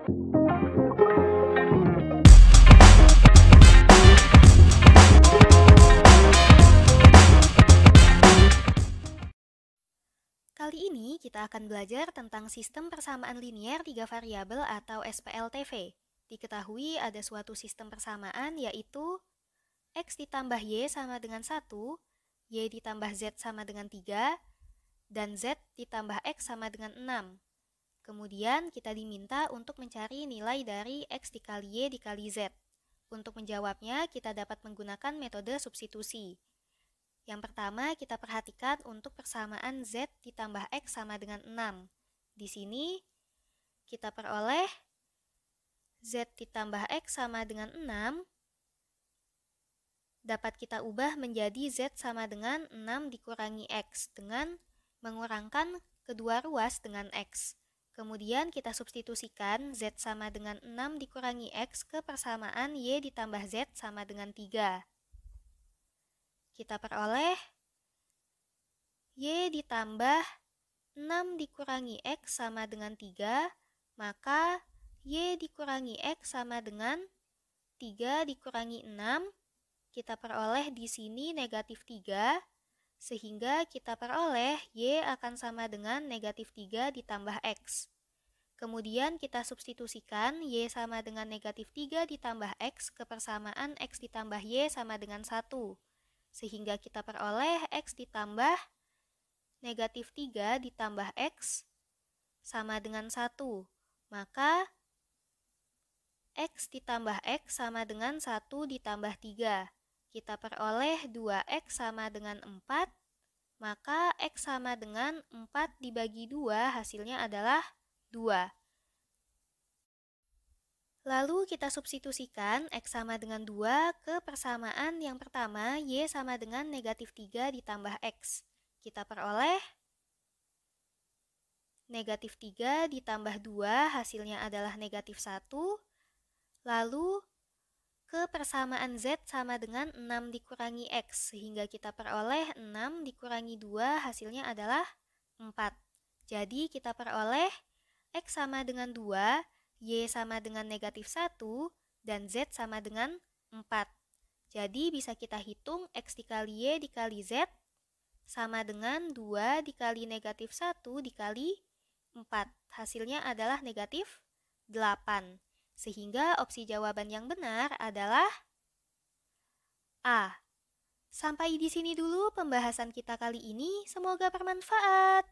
Kali ini kita akan belajar tentang sistem persamaan linier tiga variabel atau SPLTV. Diketahui ada suatu sistem persamaan yaitu X ditambah Y sama dengan 1, Y ditambah Z sama dengan 3, dan Z ditambah X sama dengan 6. Kemudian kita diminta untuk mencari nilai dari X dikali Y dikali Z. Untuk menjawabnya, kita dapat menggunakan metode substitusi. Yang pertama, kita perhatikan untuk persamaan Z ditambah X sama dengan 6. Di sini, kita peroleh Z ditambah X sama dengan 6, dapat kita ubah menjadi Z sama dengan 6 dikurangi X dengan mengurangkan kedua ruas dengan X. Kemudian kita substitusikan Z sama dengan 6 dikurangi X ke persamaan Y ditambah Z sama dengan 3. Kita peroleh Y ditambah 6 dikurangi X sama dengan 3, maka Y dikurangi X sama dengan 3 dikurangi 6. Kita peroleh di sini negatif 3, sehingga kita peroleh Y akan sama dengan negatif 3 ditambah X. Kemudian kita substitusikan Y sama dengan negatif 3 ditambah X ke persamaan X ditambah Y sama dengan 1. Sehingga kita peroleh X ditambah negatif 3 ditambah X sama dengan 1. Maka X ditambah X sama dengan 1 ditambah 3 kita peroleh 2x sama dengan 4, maka x sama dengan 4 dibagi 2 hasilnya adalah 2. Lalu kita substitusikan X sama dengan 2 ke persamaan yang pertama Y sama dengan negatif 3 ditambah X. Kita peroleh negatif 3 ditambah 2 hasilnya adalah negatif 1. Lalu Kepersamaan Z sama dengan 6 dikurangi X, sehingga kita peroleh 6 dikurangi 2 hasilnya adalah 4. Jadi kita peroleh X sama dengan 2, Y sama dengan negatif 1, dan Z sama dengan 4. Jadi bisa kita hitung X dikali Y dikali Z sama dengan 2 dikali negatif 1 dikali 4. Hasilnya adalah negatif 8. Sehingga opsi jawaban yang benar adalah A. Sampai di sini dulu pembahasan kita kali ini, semoga bermanfaat.